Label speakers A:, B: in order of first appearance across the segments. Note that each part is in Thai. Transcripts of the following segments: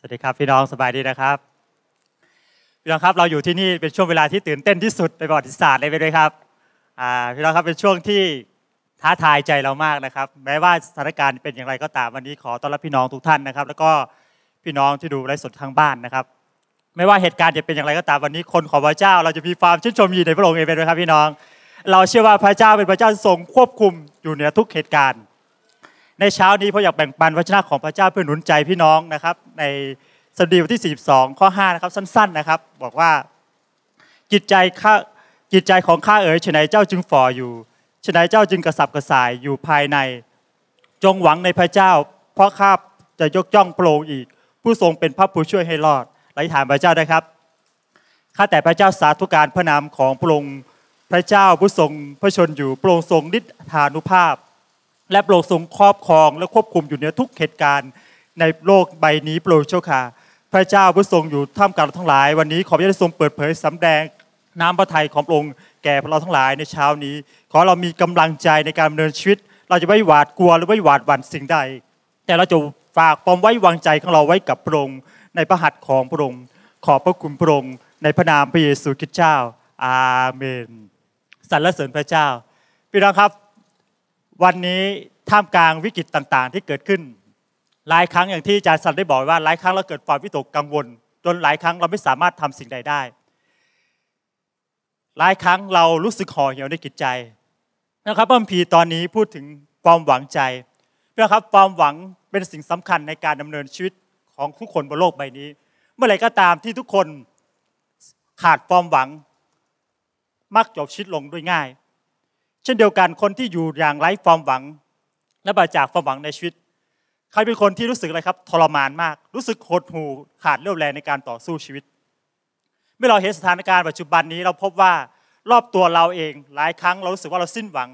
A: สวัสดีครับพี่น้องสบายดีนะครับพี่น้องครับ เราอยู่ที่นี่เป็นช่วงเวลาที่ตื่นเต้นที่สุดในประวัติศาสตร์เลยไปเลยครับพี่น้องครับเป็นช่วงที่ท้าทายใจเรามากนะครับแม้ว่าสถานการณ์เป็นอย่างไรก็ตามวันนี้ขอต้อนรับพี่น้องทุกท่านนะครับแล้วก็พี่น้องที่ดูไลฟ์สดทางบ้านนะครับไม่ว่าเหตุการณ์จะเป็นอย่างไรก็ตามวันนี้คนของพระเจ้า เราจะมีความชื่นชมยินในพระองค์เองเป็นวยครับพี่น้อง เราเชื่อว่าพระเจ้าเป็นพระเจ้าทรงควบคุมอยู่เหนือทุกเหตุการณ์ในเช้านี้พออยากแบ่งปันพระชนะของพระเจ้าเพื่อหนุนใจพี่น้องนะครับ ในสดีบทที่42ข้อ5นะครับสั้นๆนะครับ บอกว่าจิตใจข้าจิตใจของข้าเอ๋ยฉนัยเจ้าจึงฝ่ออยู่ฉนัยเจ้าจึงกระสับกระส่ายอยู่ภายใน จงหวังในพระเจ้า เพราะข้าจะยกย่องโปรงอีก ผู้ทรงเป็นพระผู้ช่วยให้รอดไหลถามพระเจ้านะครับข้าแต่พระเจ้าสาธุการพระนามของพระองค์พระเจ้าผู้ทรงพระชนอยู่โปรงทรงนิธานุภาพและโปรดทรงครอบครองและควบคุมอยู่เหนือทุกเหตุการณ์ในโลกใบนี้โปรดเจ้าค่ะ พระเจ้าผู้ทรงอยู่ท่ามกลางเราทั้งหลาย วันนี้ขอพระเจ้าทรงเปิดเผยสำแดงน้ำพระทัยของพระองค์แก่พวกเราทั้งหลายในเช้านี้ ขอเรามีกำลังใจในการดำเนินชีวิต เราจะไม่หวาดกลัวหรือไม่หวาดหวั่นสิ่งใด แต่เราจะฝากความไว้วางใจของเราไว้กับพระองค์ในพระหัตถ์ของพระองค์ขอพระคุณพระองค์ในพระนามพระเยซูคริสต์เจ้า อาเมนสรรเสริญพระเจ้าพี่น้องครับวันนี้ท่ามกลางวิกฤตต่างๆ ที่เกิดขึ้นหลายครั้งอย่างที่อาจารย์สันได้บอกว่าหลายครั้งเราเกิดความวิตกกังวลจนหลายครั้งเราไม่สามารถทำสิ่งใดได้ หลายครั้งเรารู้สึกห่อเหี่ยวในจิตใจนะครับพระพัมีตอนนี้พูดถึงความหวังใจนะครับความหวังเป็นสิ่งสำคัญในการดำเนินชีวิตของทุกคนบนโลกใบนี้ เมื่อไหร่ก็ตามที่ทุกคนขาดความหวังมักจบชีวิตลงด้วยง่ายเช่นเดียวกันคนที่อยู่อย่างไร้ความหวัง และปราจากความหวังในชีวิต ใครเป็นคนที่รู้สึกอะไรครับทรมานมาก รู้สึกหดหู่ขาดเรี่ยวแรงในการต่อสู้ชีวิต เมื่อเราเห็นสถานการณ์ปัจจุบันนี้เราพบว่ารอบตัวเราเองหลายครั้งเรารู้สึกว่าเราสิ้นหวัง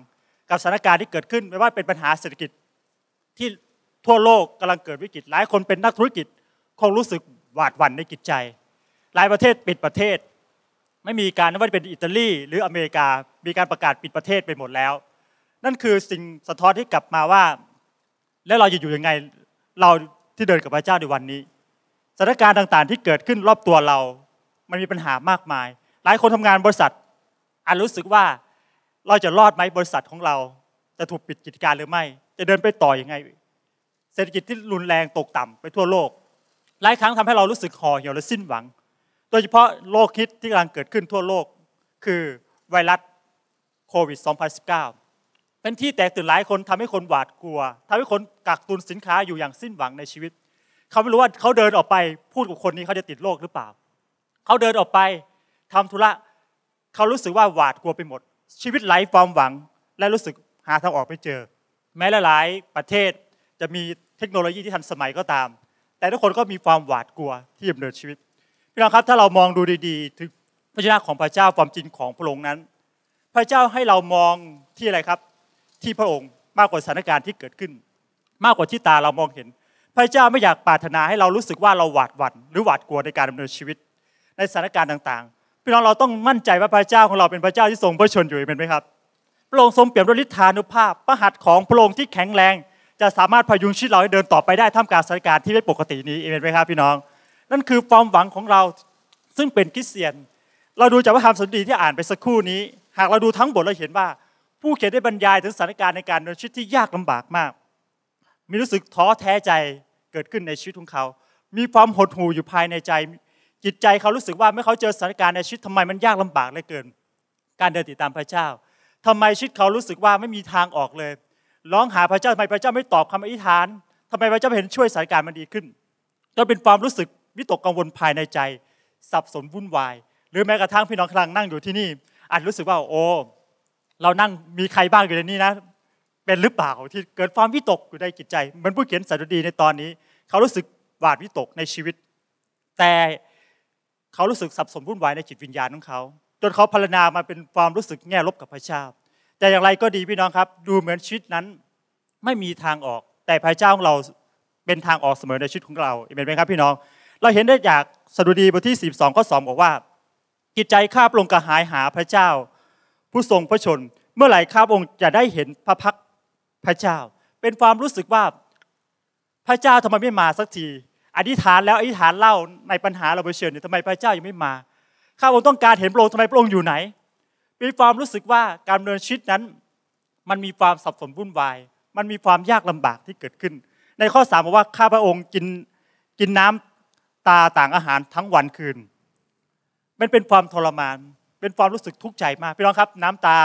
A: กับสถานการณ์ที่เกิดขึ้นไม่ว่าเป็นปัญหาเศรษฐกิจที่ทั่วโลกกำลังเกิดวิกฤตหลายคนเป็นนักธุรกิจคงรู้สึกหวาดหวั่นในจิตใจหลายประเทศปิดประเทศไม่มีการว่าจะเป็นอิตาลีหรืออเมริกา มีการประกาศปิดประเทศไปหมดแล้ว นั่นคือสิ่งสะท้อนที่กลับมาว่า แล้วเราจะอยู่ยังไงเราที่เดินกับพระเจ้าในวันนี้ สถานการณ์ต่าง ๆ ที่เกิดขึ้นรอบตัวเรา มันมีปัญหามากมาย หลายคนทำงานบริษัทอาจรู้สึกว่าเราจะรอดไหมบริษัทของเรา จะถูกปิดกิจการหรือไม่ จะเดินไปต่ออยังไง เศรษฐกิจที่รุนแรงตกต่ำไปทั่วโลก หลายครั้งทำให้เรารู้สึกห่อเหี่ยวและสิ้นหวังดยเฉพาะโรคฮิตที่กำลังเกิดขึ้นทั่วโลกคือไวรัสโควิด 2019 เป็นที่แตกตื่นหลายคนทำให้คนหวาดกลัว ทำให้คนกักตุนสินค้าอยู่อย่างสิ้นหวังในชีวิต เขาไม่รู้ว่าเขาเดินออกไปพูดกับคนนี้เขาจะติดโรคหรือเปล่า เขาเดินออกไปทำธุระเขารู้สึกว่าหวาดกลัวไปหมด ชีวิตไร้ความหวังและรู้สึกหาทางออกไม่เจอ แม้หลายประเทศจะมีเทคโนโลยีที่ทันสมัยก็ตาม แต่ทุกคนก็มีความหวาดกลัว ที่ดำเนินชีวิตพี่น้องครับถ้าเรามองดูดีๆ ถึงพระชนะของพระเจ้าความจริงของพระองค์นั้น พระเจ้าให้เรามองที่อะไรครับที่พระองค์มากกว่าสถานการณ์ที่เกิดขึ้น มากกว่าที่ตาเรามองเห็น พระเจ้าไม่อยากปรารถนาให้เรารู้สึกว่าเราหวาดหวั่นหรือหวาดกลัวในการดำเนินชีวิตในสถานการณ์ต่างๆพี่น้องเราต้องมั่นใจว่าพระเจ้าของเราเป็นพระเจ้าที่ทรงพระชนอยู่เป็นไหมครับพระองค์ทรงเปี่ยมด้วยฤทธานุภาพประหัตของพระองค์ที่แข็งแรง จะสามารถพยุงชีวิตเราให้เดินต่อไปได้ท่ามกลางสถานการณ์ที่ไม่ปกตินี้เป็นไหมครับพี่น้องนั่นคือความหวังของเราซึ่งเป็นคริสเตียน เราดูจากพระธรรมสดีที่อ่านไปสักครู่นี้ หากเราดูทั้งบทเราเห็นว่า ผู้เขียนได้บรรยายถึงสถานการณ์ในการดำเนินชีวิตที่ยากลำบากมาก มีรู้สึกท้อแท้ใจเกิดขึ้นในชีวิตของเขา มีความหดหู่อยู่ภายในใจ จิตใจเขารู้สึกว่าเมื่อเขาเจอสถานการณ์ในชีวิต ทำไมมันยากลำบากเหลือเกิน การเดินติดตามพระเจ้า ทำไมชีวิตเขารู้สึกว่าไม่มีทางออกเลยร้องหาพระเจ้าทำไมพระเจ้าไม่ตอบคำอธิษฐานทำไมพระเจ้าเห็นช่วยสถานการณ์มันดีขึ้นก็เป็นความรู้สึกวิตกกังวลภายในใจสับสนวุ่นวายหรือแม้กระทั่งพี่น้องกำลังนั่งอยู่ที่นี่อาจรู้สึกว่าโอ้เรานั่งมีใครบ้างอยู่ในนี้นะ เป็นหรือเปล่าที่เกิดความวิตกอยู่ในจิตใจ เหมือนผู้เขียนสารดีในตอนนี้ เขารู้สึกหวาดวิตกในชีวิต แต่เขารู้สึกสับสนวุ่นวายในจิตวิญญาณของเขา จนเขาพัรนามาเป็นความรู้สึกแง่ลบกับพระเจ้าแต่อย่างไรก็ดีพี่น้องครับ ดูเหมือนชีวิตนั้นไม่มีทางออก แต่พระเจ้าของเราเป็นทางออกเสมอในชีวิตของเราเห็นไหมครับพี่น้องเราเห็นได้จากสดุดีบทที่42ข้อ2บอกว่ากิจใจข้าพระองค์กระหายหาพระเจ้า ผู้ทรงพระชน เมื่อไหร่ข้าพระองค์จะได้เห็นพระพักพระเจ้า เป็นความรู้สึกว่าพระเจ้าทำไมไม่มาสักทีอธิษฐานแล้วอธิษฐานเล่าในปัญหาเราเผชิญเนี่ยทำไมพระเจ้ายังไม่มา ข้าพระองค์ต้องการเห็นพระองค์ทำไมพระองค์อยู่ไหน มีความรู้สึกว่าการเดินชีวิตนั้น มันมีความสับสนวุ่นวาย มันมีความยากลำบากที่เกิดขึ้น ในข้อสามบอกว่าข้าพระองค์กินกินน้ำตาต่างอาหารทั้งวันคืนมันเป็นความทรมาน เป็นความรู้สึกทุกข์ใจมากพี่น้องครับน้ำตา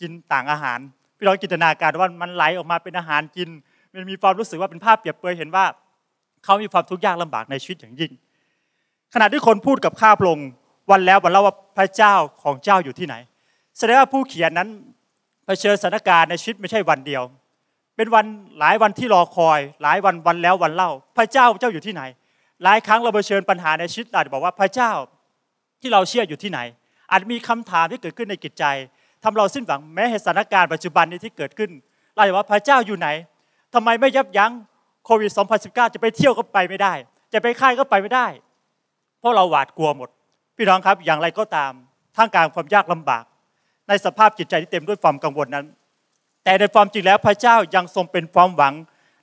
A: กินต่างอาหารพี่น้องจินตนาการว่ามันไหลออกมาเป็นอาหารกิน มันมีความรู้สึกว่าเป็นภาพเปรียบเปรยเห็นว่าเขามีความทุกข์ยากลำบากในชีวิตอย่างยิ่งขณะที่คนพูดกับข้าพลงวันแล้ววันเล่าว่าพระเจ้าของเจ้าอยู่ที่ไหนแสดงว่าผู้เขียนนั้นเผชิญสถานการณ์ในชีวิตไม่ใช่วันเดียว เป็นวันหลายวันที่รอคอย หลายวันวันแล้ววันเล่า พระเจ้าเจ้าอยู่ที่ไหนหลายครั้งเราเผชิญปัญหาในชีวิตอาจจะบอกว่าพระเจ้า ที่เราเชื่ออยู่ที่ไหน อาจมีคำถามที่เกิดขึ้นในจิตใจ ทำเราสิ้นหวังแม้เหตุสถานการณ์ปัจจุบันนี้ที่เกิดขึ้นเราจะว่าพระเจ้าอยู่ไหน ทำไมไม่ยับยั้งโควิด2019จะไปเที่ยวก็ไปไม่ได้ จะไปค่ายก็ไปไม่ได้ เพราะเราหวาดกลัวหมด พี่น้องครับอย่างไรก็ตามท่ามกลางความยากลำบาก ในสภาพจิตใจที่เต็มด้วยความกังวลนั้น แต่ในความจริงแล้วพระเจ้ายังทรงเป็นความหวัง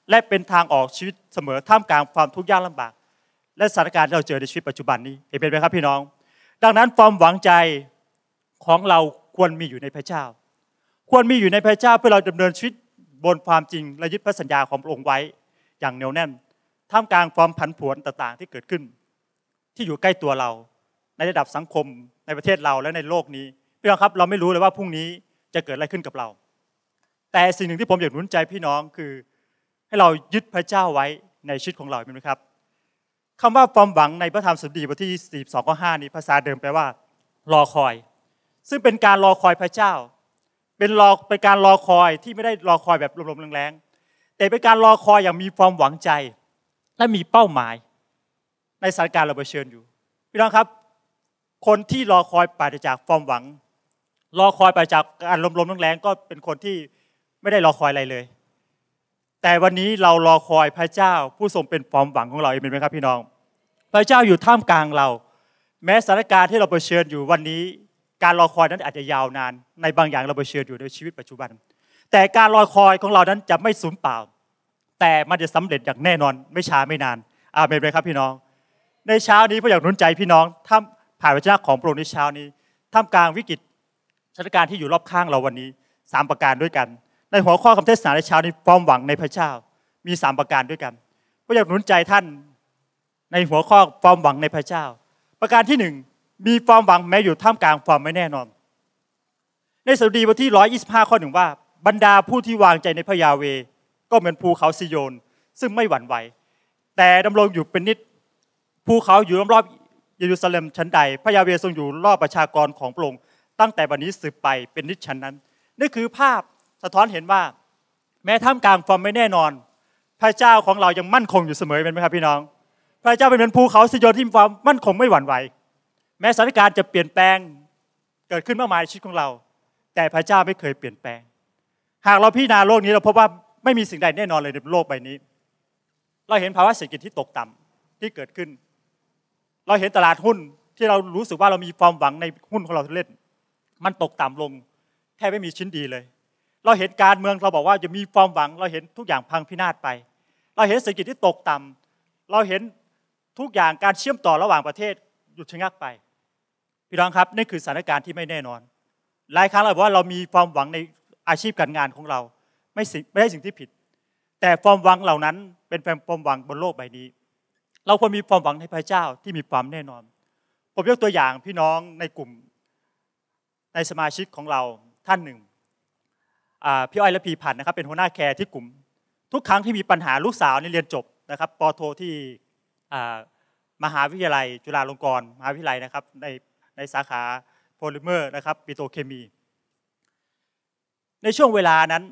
A: และเป็นทางออกชีวิตเสมอท่ามกลางความทุกข์ยากลำบากและสถานการณ์ที่เราเจอในชีวิตปัจจุบันนี้เห็นไหมครับพี่น้อง ดังนั้นความหวังใจของเราควรมีอยู่ในพระเจ้า ควรมีอยู่ในพระเจ้าเพื่อเราดำเนินชีวิตบนความจริง และยึดพระสัญญาของพระองค์ไว้อย่างเหนียวแน่นท่ามกลางความผันผวนต่างๆ ที่เกิดขึ้น ที่อยู่ใกล้ตัวเรา ในระดับสังคม ในประเทศเราและในโลกนี้พี่น้องครับเราไม่รู้เลยว่าพรุ่งนี้จะเกิดอะไรขึ้นกับเรา แต่สิ่งหนึ่งที่ผมอยากหนุนใจพี่น้องคือให้เรายึดพระเจ้าไว้ในชีวิตของเราเป็นไหมครับคำว่าความหวังในพระธรรมสุดีบทที่ 42ข้อ5นี้ภาษาเดิมแปลว่า รอคอย ซึ่งเป็นการรอคอยพระเจ้า เป็นรอเป็นการรอคอยที่ไม่ได้รอคอยแบบลมๆแรงๆแต่เป็นการรอคอยอย่างมีความหวังใจ และมีเป้าหมาย ในสถานการณ์เราเผชิญอยู่พี่น้องครับคนที่รอคอยปราศจากความหวัง รอคอยปราศจากการลมๆแรงๆก็เป็นคนที่ไม่ได้รอคอยอะไรเลยแต่วันนี้เรารอคอยพระเจ้าผู้ทรงเป็นความหวังของเราเองเป็นไหมครับพี่น้อง พระเจ้าอยู่ท่ามกลางเรา แม้สถานการณ์ที่เราเผชิญอยู่วันนี้ การรอคอยนั้นอาจจะยาวนาน ในบางอย่างเราเผชิญอยู่ในชีวิตปัจจุบัน แต่การรอคอยของเรานั้นจะไม่สูญเปล่า แต่มันจะสำเร็จอย่างแน่นอนไม่ช้าไม่นาน อาเมนไหมครับพี่น้อง ในเช้านี้พระอยากหนุนใจพี่น้องท่ามผ่านวจนาของโประในเช้านี้ท่ามกลางวิกฤตสถานการณ์ที่อยู่รอบข้างเราวันนี้3ประการด้วยกันในหัวข้อคำเทศนาในเช้านี้ความหวังในพระเจ้ามีสามประการด้วยกันก็อยากหนุนใจท่านในหัวข้อความหวังในพระเจ้า ประการที่หนึ่งมีความหวังแม้อยู่ท่ามกลางความไม่แน่นอน ในสดดีบทที่ร้อยยี่สิบห้าข้อหนึ่งว่าบรรดาผู้ที่วางใจในพระยาเวก็เหมือนภูเขาซิโยน ซึ่งไม่หวั่นไหวแต่ดำรงอยู่เป็นนิดภูเขาอยู่รอบๆเยรูซาเล็มชั้นใด พระยาเวทรงอยู่รอบประชากรของพระองค์ตั้งแต่บัดนี้สืบไปเป็นนิดชั้นนั้นนี่คือภาพสะท้อนเห็นว่าแม้ท่ามกลางความไม่แน่นอน พระเจ้าของเรายังมั่นคงอยู่เสมอเป็นไหมครับพี่น้อง พระเจ้าเป็นเหมือนภูเขาสิโยนที่มีความมั่นคงไม่หวั่นไหว แม้สถานการณ์จะเปลี่ยนแปลงเกิดขึ้นมากมายชีวิตของเรา แต่พระเจ้าไม่เคยเปลี่ยนแปลง หากเราพิจารณาโลกนี้เราพบว่าไม่มีสิ่งใดแน่นอนเลยในโลกใบนี้ เราเห็นภาวะเศรษฐกิจที่ตกต่ำที่เกิดขึ้น เราเห็นตลาดหุ้นที่เรารู้สึกว่าเรามีความหวังในหุ้นของเราเล่น มันตกต่ำลงแทบไม่มีชิ้นดีเลยเราเห็นการเมืองเราบอกว่าจะมีความหวังเราเห็นทุกอย่างพังพินาศไป เราเห็นเศรษฐกิจที่ตกต่ำเราเห็นทุกอย่างการเชื่อมต่อระหว่างประเทศหยุดชะงักไป พี่น้องครับนี่คือสถานการณ์ที่ไม่แน่นอน หลายครั้งเราบอกว่าเรามีความหวังในอาชีพการงานของเราไม่สิ่งไม่ใช่สิ่งที่ผิด แต่ความหวังเหล่านั้นเป็นความหวังบนโลกใบนี้ เราควรมีความหวังในพระเจ้าที่มีความแน่นอนผมยกตัวอย่างพี่น้องในกลุ่มในสมาชิกของเราท่านหนึ่งพี่อ้อยและพีพันธ์นะครับเป็นหัวหน้าแคร์ที่กลุ่ม ทุกครั้งที่มีปัญหาลูกสาวในเรียนจบนะครับปโทที่มหาวิทยาลัย จุฬาลงกรณ์มหาวิทยาลัยนะครับในในสาขาโพลิเมอร์นะครับปิโตเคมี ในช่วงเวลานั้น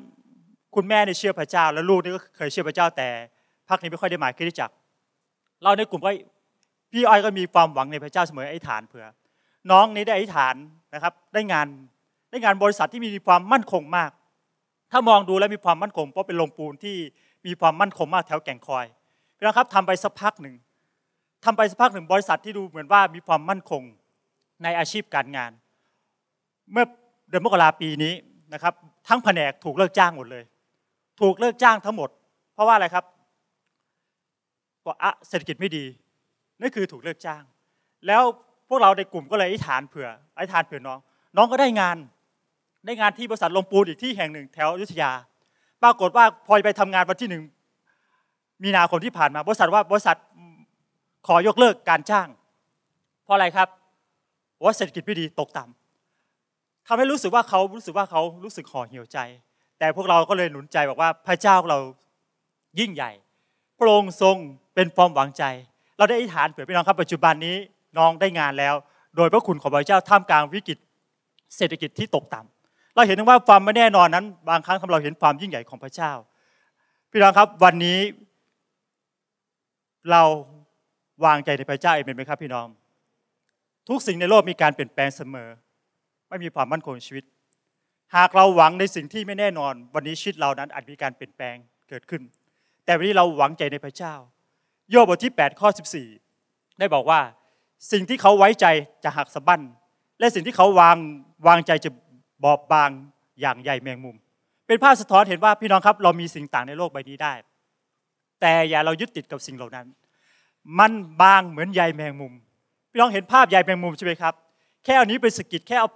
A: คุณแม่ในเชื่อพระเจ้าและลูกนี่ก็เคยเชื่อพระเจ้า แต่พักนี้ไม่ค่อยได้หมายคิดจักเราในกลุ่มก็พี่อ้อยก็มีความหวังในพระเจ้าเสมอไอ้ฐานเผื่อ น้องนี้ได้ไอ้ฐานนะครับได้งานได้งานบริษัทที่มีความมั่นคงมากถ้ามองดูแล้วมีความมั่นคงเพราะเป็นลงปูนที่มีความมั่นคงมากแถวแก่งคอยนะครับทำไปสักพักหนึ่งทำไปสักพักหนึ่งบริษัทที่ดูเหมือนว่า มีความมั่นคงในอาชีพการงาน เมื่อเดือนมกราปีนี้นะครับ ทั้งแผนกถูกเลิกจ้างหมดเลย ถูกเลิกจ้างทั้งหมด เพราะว่าอะไรครับก็อะเศรษฐกิจไม่ดีนั่นคือถูกเลิกจ้าง แล้วพวกเราในกลุ่มก็เลยอธิษฐานเผื่ออธิษฐานเผื่อน้อง น้องก็ได้งานได้งานที่บริษัทลงปูนอีกที่แห่งหนึ่งแถวยุทธยา ปรากฏว่าพอไปทำงานวันที่หนึ่งมีนาคมที่ผ่านมาบริษัทว่าบริษัทขอยกเลิกการจ้าง เพราะอะไรครับว่าเศรษฐกิจไม่ดีตกต่ำทำให้รู้สึกว่าเขารู้สึกว่าเขารู้สึกห่อเหี่ยวใจ แต่พวกเราก็เลยหนุนใจบอกว่าพระเจ้าเรายิ่งใหญ่พระองค์ทรงเป็นความหวังใจ เราได้อธิษฐานเผื่อพี่น้องครับ ปัจจุบันนี้น้องได้งานแล้ว โดยพระคุณของพระเจ้าท่ามกลางวิกฤตเศรษฐกิจที่ตกต่ำเราเห็นว่าความไม่แน่นอนนั้นบางครั้งทำเราเห็นความยิ่งใหญ่ของพระเจ้า พี่น้องครับวันนี้ เราวางใจในพระเจ้าเองไหมครับ พี่น้อง ทุกสิ่งในโลกมีการเปลี่ยนแปลงเสมอ ไม่มีความมั่นคงชีวิต หากเราหวังในสิ่งที่ไม่แน่นอน วันนี้ชีวิตเรานั้นอาจมีการเปลี่ยนแปลงเกิดขึ้น แต่วันนี้เราหวังใจในพระเจ้า โยบบทที่8ข้อ14 ได้บอกว่า สิ่งที่เขาไว้ใจจะหักสะบั้นและสิ่งที่เขาวางวางใจจะบอบบางอย่างใหญ่แมงมุม เป็นภาพสะท้อนเห็นว่าพี่น้องครับ เรามีสิ่งต่างในโลกใบนี้ได้ แต่อย่าเรายึดติดกับสิ่งเหล่านั้น มันบางเหมือนใยแมงมุม พี่น้องเห็นภาพใยแมงมุมใช่ไหมครับ แค่อันนี้ไปสกิดแค่เอา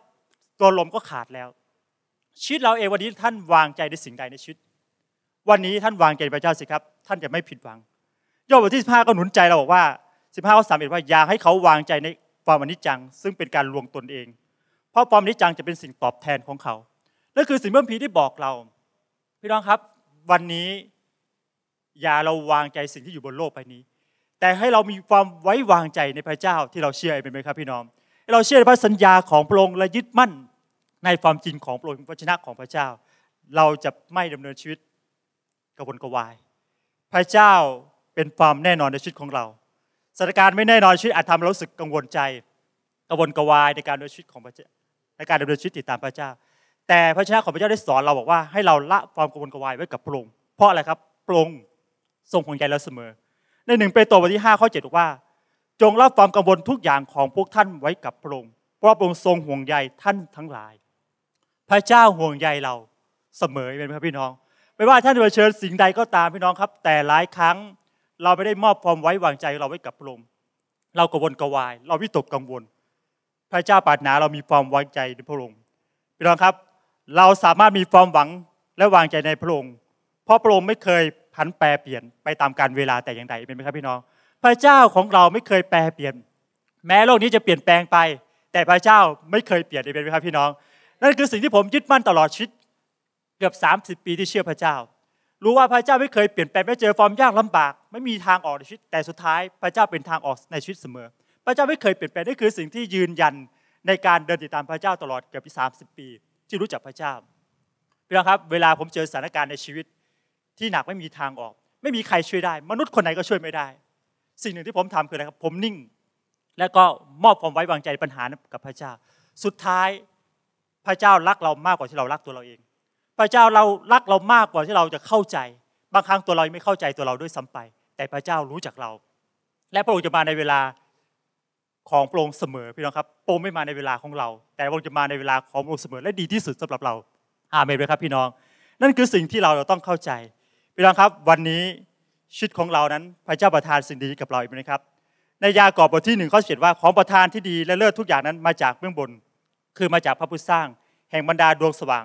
A: ตัวลมก็ขาดแล้ว ชีวิตเราเองวันนี้ท่านวางใจในสิ่งใดในชีวิต วันนี้ท่านวางใจพระเจ้าสิครับ ท่านจะไม่ผิดหวังย่อบทที่15ก็หนุนใจเราบอกว่า15ข้อมเอ็ดว่าอย่าให้เขาวางใจในความอนิจจังซึ่งเป็นการลวงตนเองเพราะความนิจังจะเป็นสิ่งตอบแทนของเขา นั่นคือสิ่งเื้่งพีที่บอกเรา พี่น้องครับวันนี้อย่าเราวางใจสิ่งที่อยู่บนโลกใบนี้ แต่ให้เรามีความไว้วางใจในพระเจ้า ที่เราเชื่อเป็นไหมครับ พี่น้อง เราเชื่อในพระสัญญาของพระองค์และยึดมั่นในความจริงของพระองค์พระชนะของพระเจ้า เราจะไม่ดำเนินชีวิตกระวนกระวาย พระเจ้าเป็นความแน่นอนในชีวิตของเรา สถานการณ์ไม่แน่นอนชีวิตอาจทำเรารู้สึกกังวลใจกระวนกระวายในการดำเนินชีวิตของในการดำเนินชีวิตติดตามพระเจ้า แต่พระเจ้าของพระเจ้าได้สอนเราบอกว่าให้เราละความกังวลกวายไว้กับพระองค์ เพราะอะไรครับ พระองค์ทรงห่วงใยเราเสมอ ในหนึ่งเปโตรบทที่5ข้อ7บอกว่า จงละความกังวลทุกอย่างของพวกท่านไว้กับพระองค์ เพราะพระองค์ทรงห่วงใยท่านทั้งหลาย พระเจ้าห่วงใยเราเสมอเป็นพระพี่น้อง ไม่ว่าท่านจะเชิญสิ่งใดก็ตามพี่น้องครับ แต่หลายครั้งเราไม่ได้มอบความไว้วางใจเราไว้กับพระองค์ เรากังวลกวาย เราวิตกกังวลพระเจ้าปรารถนาเรามีความวางใจในพระองค์พี่น้องครับ เราสามารถมีความหวังและวางใจในพระองค์เพราะพระองค์ไม่เคยผันแปรเปลี่ยนไปตามการเวลาแต่อย่างใดเป็นไหมครับพี่น้อง พระเจ้าของเราไม่เคยแปรเปลี่ยน แม้โลกนี้จะเปลี่ยนแปลงไป แต่พระเจ้าไม่เคยเปลี่ยนเป็นไหมครับพี่น้องนั่นคือสิ่งที่ผมยึดมั่นตลอดชีวิตเกือบ 30 ปีที่เชื่อพระเจ้า รู้ว่าพระเจ้าไม่เคยเปลี่ยนแปลงไม่เจอความยากลำบากไม่มีทางออกในชีวิตแต่สุดท้ายพระเจ้าเป็นทางออกในชีวิตเสมอพระเจ้าไม่เคยเปลี่ยนแปลงนี่คือสิ่งที่ยืนยันในการเดินติดตามพระเจ้าตลอดเกือบสสามิบปีที่รู้จักพระเจ้าพี่น้องครับเวลาผมเจอสถานการณ์ในชีวิต ที่หนักไม่มีทางออก ไม่มีใครช่วยได้ มนุษย์คนไหนก็ช่วยไม่ได้ สิ่งหนึ่งที่ผมทำคืออะไรครับผมนิ่ง และก็มอบความไว้วางใจปัญหากับพระเจ้า สุดท้ายพระเจ้ารักเรามากกว่าที่เรารักตัวเราเอง พระเจ้าเรารักเรามากกว่าที่เราจะเข้าใจ บางครั้งตัวเราไม่เข้าใจตัวเราด้วยซ้าไป แต่พระเจ้ารู้จักเรา และพระองค์จะมาในเวลาของพระองค์เสมอพี่น้องครับพระองค์ไม่มาในเวลาของเรา แต่พระองค์จะมาในเวลาของพระองค์เสมอและดีที่สุดสำหรับเราอาเมนเลยครับ พี่น้อง นั่นคือสิ่งที่เราต้องเข้าใจพี่น้องครับวันนี้ชีวิตของเรานั้นพระเจ้าประทานสิ่งดีกับเราอีกไหมครับในยากอบบทที่หนึ่งข้อเขียนว่าของประทานที่ดีและเลิศทุกอย่างนั้นมาจากเบื้องบนคือมาจากพระผู้สร้าง แห่งบรรดาดวงสว่าง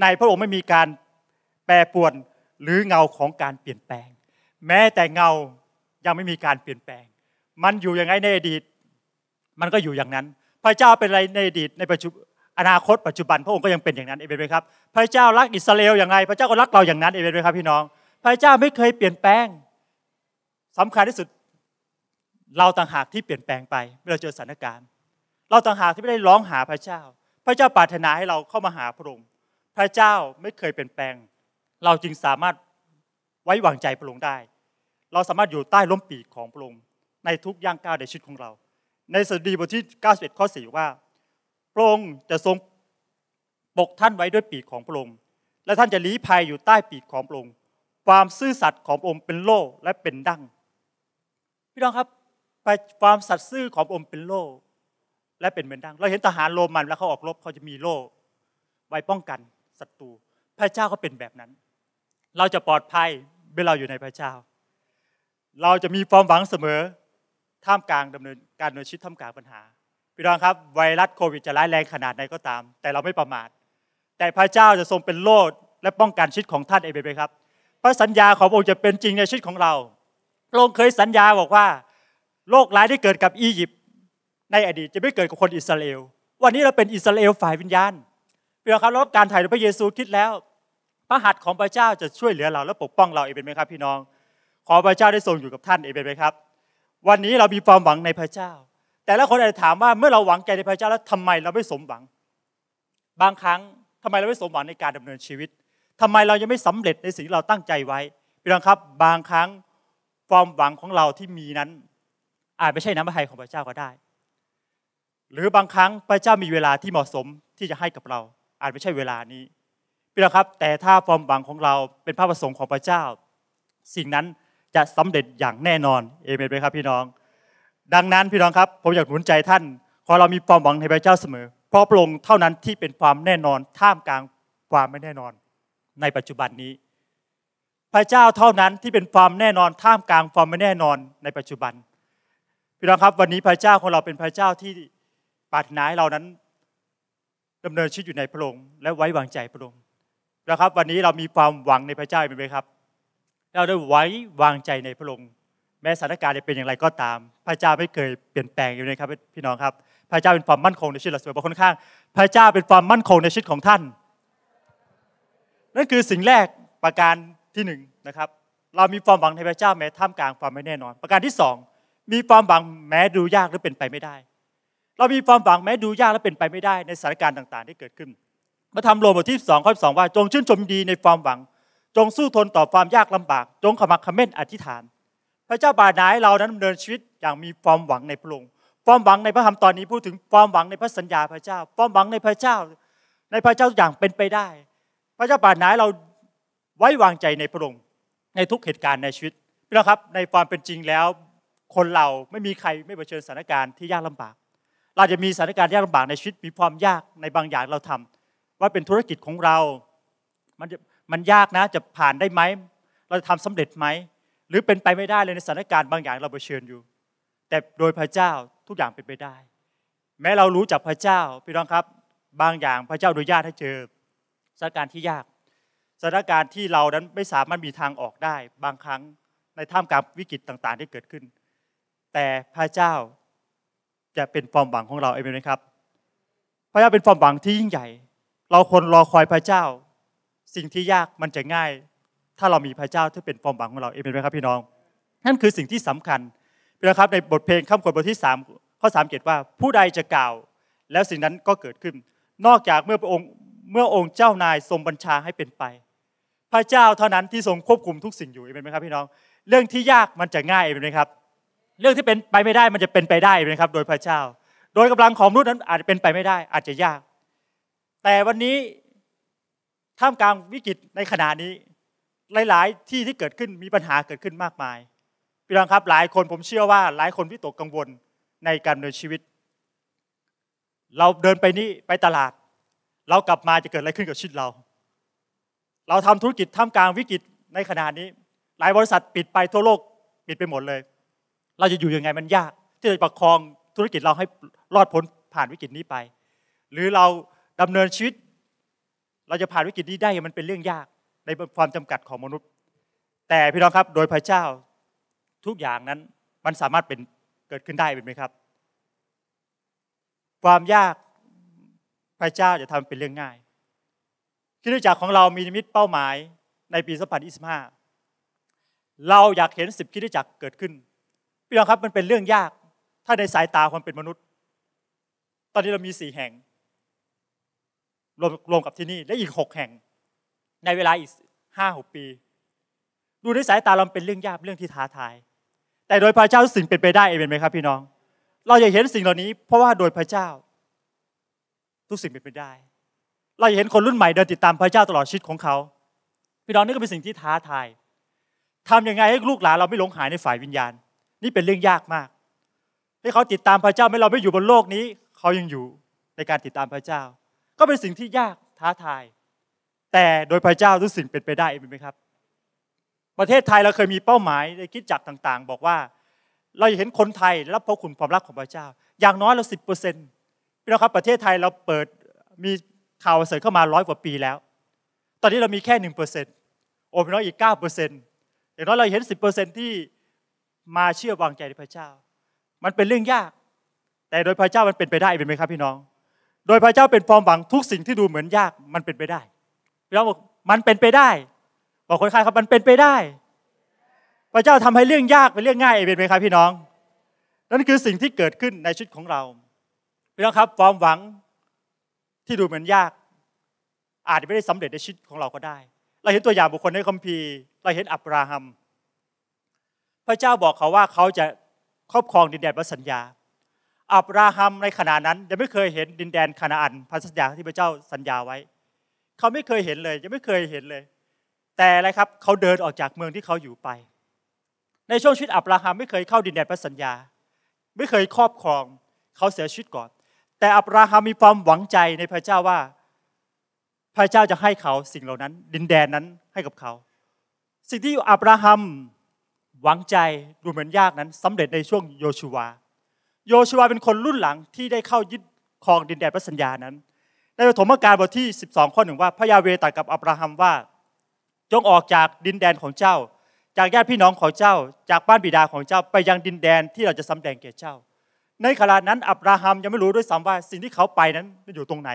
A: ในพระองค์ไม่มีการแปรปรวนหรือเงาของการเปลี่ยนแปลง แม้แต่เงายังไม่มีการเปลี่ยนแปลง มันอยู่ยังไงในอดีตมันก็อยู่อย่างนั้น พระเจ้าเป็นอะไรในอดีตในปัจจุอนาคต ปัจจุบันพระองค์ก็ยังเป็นอย่างนั้นเอเมนไหมครับ พระเจ้ารักอิสราเอลอย่างไรพระเจ้าก็รักเราอย่างนั้นเอเมนไหมครับพี่น้อง พระเจ้าไม่เคยเปลี่ยนแปลง สำคัญที่สุด เราต่างหากที่เปลี่ยนแปลงไปเมื่อเราเจอสถานการณ์ เราต่างหากที่ไม่ได้ร้องหาพระเจ้า พระเจ้าปรารถนาให้เราเข้ามาหาพระองค์ พระเจ้าไม่เคยเปลี่ยนแปลง เราจึงสามารถไว้วางใจพระองค์ได้ เราสามารถอยู่ใต้ล้มปีกของพระองค์ในทุกย่างก้าวในชีวิตของเราในสดีบทที่91ข้อ 4 ว่าพระองค์จะทรงปกท่านไว้ด้วยปีกของพระองค์และท่านจะลี้ภัยอยู่ใต้ปีกของพระองค์ความซื่อสัตย์ของพระองค์เป็นโล่และเป็นดั้งพี่น้องครับ ไปความสัตย์ซื่อของพระองค์เป็นโล่และเป็นเหมือนดังเราเห็นทหารโรมันแล้วเขาออกรบเขาจะมีโล่ไว้ป้องกันศัตรู พระเจ้าก็เป็นแบบนั้น เราจะปลอดภัยเมื่อเราอยู่ในพระเจ้า เราจะมีความหวังเสมอท่ามกลางดำเนินการดำเนินชีวิตท่ามกลางปัญหา พี่น้องครับ ไวรัสโควิดจะร้ายแรงขนาดไหนก็ตาม แต่เราไม่ประมาทแต่พระเจ้าจะทรงเป็นโลดและป้องกันชีวิตของท่านเองไปครับพระสัญญาของพระองค์จะเป็นจริงในชีวิตของเราพระองค์เคยสัญญาบอกว่าโรคร้ายที่เกิดกับอียิปต์ในอดีตจะไม่เกิดกับคนอิสราเอลวันนี้เราเป็นอิสราเอลฝ่ายวิญญาณพี่น้องครับรับการถ่ายโดยพระเยซูคิดแล้วพระหัตถ์ของพระเจ้าจะช่วยเหลือเราและปกป้องเราเองเป็นไหมครับ พี่น้อง ขอพระเจ้าได้ทรงอยู่กับท่านเองเป็นไหมครับวันนี้เรามีความหวังในพระเจ้า แต่ละคนอาจจะถามว่าเมื่อเราหวังใจในพระเจ้า แล้วทำไมเราไม่สมหวัง บางครั้งทำไมเราไม่สมหวังในการดำเนินชีวิต ทำไมเรายังไม่สำเร็จในสิ่งที่เราตั้งใจไว้พี่น้องครับบางครั้งความหวังของเราที่มีนั้น อาจไม่ใช่น้ำพระทัยของพระเจ้าก็ได้ หรือบางครั้งพระเจ้ามีเวลาที่เหมาะสมที่จะให้กับเราอาจไม่ใช่เวลานี้พี่น้องครับ แต่ถ้าความหวังของเราเป็นพระประสงค์ของพระเจ้า สิ่งนั้นจะสำเร็จอย่างแน่นอนเอเมนไหมครับพี่น้องดังนั้นพี่น้องครับ ผมอยากหนุนใจท่านขอเรามีความหวังในพระเจ้าเสมอเพราะพระองค์เท่านั้นที่เป็นความแน่นอนท่ามกลางความไม่แน่นอนในปัจจุบันนี้พระเจ้าเท่านั้นที่เป็นความแน่นอนท่ามกลางความไม่แน่นอนในปัจจุบันพี่น้องครับวันนี้พระเจ้าของเราเป็นพระเจ้าที่ปรารถนาให้เรานั้น ดำเนินชีวิตอยู่ในพระองค์และไว้วางใจพระองค์นะครับวันนี้เรามีความหวังในพระเจ้าเป็นไหมครับเราได้ไว้วางใจในพระองค์แม้สถานการณ์จะเป็นอย่างไรก็ตามพระเจ้าไม่เคยเปลี่ยนแปลงอยู่นะครับพี่น้องครับพระเจ้าเป็นความมั่นคงในชีวิตเราเสมอบางค่อนข้างพระเจ้าเป็นความมั่นคงในชีวิตของท่าน นั่นคือสิ่งแรกประการที่หนึ่งนะครับเรามีความหวังในพระเจ้าแม้ท่ามกลางความไม่แน่นอน ประการที่สองมีความหวังแม้ดูยากหรือเป็นไปไม่ได้ เรามีความหวังแม้ดูยากและเป็นไปไม่ได้ในสถานการณ์ต่างๆที่เกิดขึ้น มาทำโลมบทที่สองข้อสองว่าจงชื่นชมดีในความหวังจงสู้ทนต่อความยากลำบาก จงขมักขม้นอธิษฐาน พระเจ้าบาดายเรานั้นดำเนินชีวิตอย่างมีความหวังในพระองค์ความหวังในพระธรรมตอนนี้พูดถึงความหวังในพระสัญญาพระเจ้าความหวังในพระเจ้าในพระเจ้าอย่างเป็นไปได้ พระเจ้าบาดายเราไว้วางใจในพระองค์ในทุกเหตุการณ์ในชีวิตพี่น้องครับในความเป็นจริงแล้วคนเราไม่มีใครไม่เผชิญสถานการณ์ที่ยากลำบาก เราจะมีสถานการณ์ยากลำบากในชีวิต มีความยากในบางอย่างเราทำ ว่าเป็นธุรกิจของเรามันจะมันยากนะจะผ่านได้ไหมเราจะทำสำเร็จไหมหรือเป็นไปไม่ได้เลยในสถานการณ์บางอย่างเราเผชิญอยู่ แต่โดยพระเจ้าทุกอย่างเป็นไปได้ แม้เรารู้จักพระเจ้าพี่น้องครับ บางอย่างพระเจ้าอนุญาตให้เจอสถานการณ์ที่ยาก สถานการณ์ที่เรานั้นไม่สามารถมีทางออกได้ บางครั้งในท่ามกลางวิกฤตต่างๆที่เกิดขึ้น แต่พระเจ้าจะเป็นความหวังของเราเองไหมครับ พระเจ้าเป็นความหวังที่ยิ่งใหญ่ เราควรรอคอยพระเจ้าสิ่งที่ยากมันจะง่าย ถ้าเรามีพระเจ้าที่เป็นความหวังของเราเองเป็นไหมครับพี่น้อง นั่นคือสิ่งที่สำคัญนะครับในบทเพลงข้ามกฎบทที่3ข้อ3เมเว่า ผู้ใดจะกล่าว แล้วสิ่งนั้นก็เกิดขึ้นนอกจากเมื่อพระองค์เมื่อองค์เจ้านายทรงบัญชาให้เป็นไป พระเจ้าเท่านั้นที่ทรงควบคุมทุกสิ่งอยู่เองเป็นไหมครับพี่น้อง เรื่องที่ยากมันจะง่ายเองเป็นไหมครับ เรื่องที่เป็นไปไม่ได้มันจะเป็นไปได้เองเป็นครับโดยพระเจ้า โดยกำลังของมนุษย์นั้นอาจจะเป็นไปไม่ได้อาจจะยาก แต่วันนี้ท่ามกลางวิกฤตในขณะนี้หลายๆที่ที่เกิดขึ้นมีปัญหาเกิดขึ้นมากมาย พี่น้องครับหลายคนผมเชื่อว่าหลายคนวิตกกังวลในการดำเนินชีวิต เราเดินไปนี่ไปตลาด เรากลับมาจะเกิดอะไรขึ้นกับชีวิตเราเราทำธุรกิจท่ามกลางวิกฤตในขณะนี้ หลายบริษัทปิดไปทั่วโลก ปิดไปหมดเลย เราจะอยู่ยังไงมันยากที่จะประคองธุรกิจเราให้รอดพ้นผ่านวิกฤตนี้ไป หรือเราดำเนินชีวิตเราจะผ่านวิกฤตนี้ได้ มันเป็นเรื่องยากในความจำกัดของมนุษย์ แต่พี่น้องครับ โดยพระเจ้าทุกอย่างนั้น มันสามารถเป็นเกิดขึ้นได้เป็นไหมครับ ความยากพระเจ้าจะทำเป็นเรื่องง่ายคิดจักรของเรา มีนิมิตเป้าหมายในปีสบห2 5 เราอยากเห็นสิบคิดจักรเกิดขึ้น พี่น้องครับ มันเป็นเรื่องยาก ถ้าในสายตาความเป็นมนุษย์ ตอนนี้เรามีสี่แห่งรวมรวมกับที่นี่และอีกหกแห่ง ในเวลาอีกห้าหกปี ดูด้วยสายตาเราเป็นเรื่องยากเรื่องที่ท้าทาย แต่โดยพระเจ้าสิ่งเป็นไปได้เองไหมครับ พี่น้อง เราอยากเห็นสิ่งเหล่านี้ เพราะว่าโดยพระเจ้า ทุกสิ่งเป็นไปได้ เราอยากเห็นคนรุ่นใหม่ เดินติดตามพระเจ้าตลอดชีวิตของเขา พี่น้องนี่ก็เป็นสิ่งที่ท้าทายทำยังไงให้ลูกหลานเราไม่หลงหายในฝ่ายวิญญาณ นี่เป็นเรื่องยากมากให้เขาติดตามพระเจ้าไม่เราไม่อยู่บนโลกนี้ เขายังอยู่ในการติดตามพระเจ้าก็เป็นสิ่งที่ยากท้าทายแต่โดยพระเจ้าทุกสิ่งเป็นไปได้เองไหมครับ ประเทศไทยเราเคยมีเป้าหมายในคิดจักต่างๆ บอกว่าเราอยากเห็นคนไทยรับพระคุณความรักของพระเจ้าอย่างน้อยเราสิบเปอร์เซ็นต์พี่น้องครับประเทศไทยเราเปิดมีข่าวเสริมเข้ามาร้อยกว่าปีแล้ว ตอนนี้เรามีแค่หนึ่งเปอร์เซ็นต์โอพี่น้องอีกเก้าเปอร์เซ็นต์อย่างน้อยเราเห็นสิบเปอร์เซ็นต์ที่มาเชื่อวางใจในพระเจ้า มันเป็นเรื่องยาก แต่โดยพระเจ้ามันเป็นไปได้เป็นไหมครับพี่น้องโดยพระเจ้าเป็นความหวังทุกสิ่งที่ดูเหมือนยากมันเป็นไปได้เราบอกมันเป็นไปได้ บอกคนไข้ครับมันเป็นไปได้ พระเจ้าทำให้เรื่องยากเป็นเรื่องง่ายเป็นไหมครับพี่น้อง นั่นคือสิ่งที่เกิดขึ้นในชีวิตของเราพี่น้องครับความหวังที่ดูเหมือนยาก อาจไม่ได้สำเร็จในชีวิตของเราก็ได้ เราเห็นตัวอย่างบุคคลในคัมภีร์เราเห็นอับราฮัมพระเจ้าบอกเขาว่าเขาจะครอบครองดินแดนพระสัญญาอับราฮัมในขณะนั้นยังไม่เคยเห็นดินแดนคานาอันพันธสัญญาที่พระเจ้าสัญญาไว้ เขาไม่เคยเห็นเลยยังไม่เคยเห็นเลย แต่อะไรครับเขาเดินออกจากเมืองที่เขาอยู่ไป ในช่วงชีวิตอับราฮัมไม่เคยเข้าดินแดนพันธสัญญา ไม่เคยครอบครอง เขาเสียชีวิตก่อน แต่อับราฮัมมีความหวังใจในพระเจ้าว่า พระเจ้าจะให้เขาสิ่งเหล่านั้น ดินแดนนั้นให้กับเขา สิ่งที่อับราฮัมหวังใจดูเหมือนยากนั้น สำเร็จในช่วงโยชูวาโยชูวาเป็นคนรุ่นหลังที่ได้เข้ายึดครองดินแดนพระสัญญานั้น ในปฐมกาลบทที่12ข้อหนึ่งว่าพระยาเวตัดกับอับราฮัมว่า จงออกจากดินแดนของเจ้า จากญาติพี่น้องของเจ้า จากบ้านบิดาของเจ้าไปยังดินแดนที่เราจะสำแดงแก่เจ้า ในขณะนั้นอับราฮัมยังไม่รู้ด้วยซ้ำว่าสิ่งที่เขาไปนั้นอยู่ตรงไหน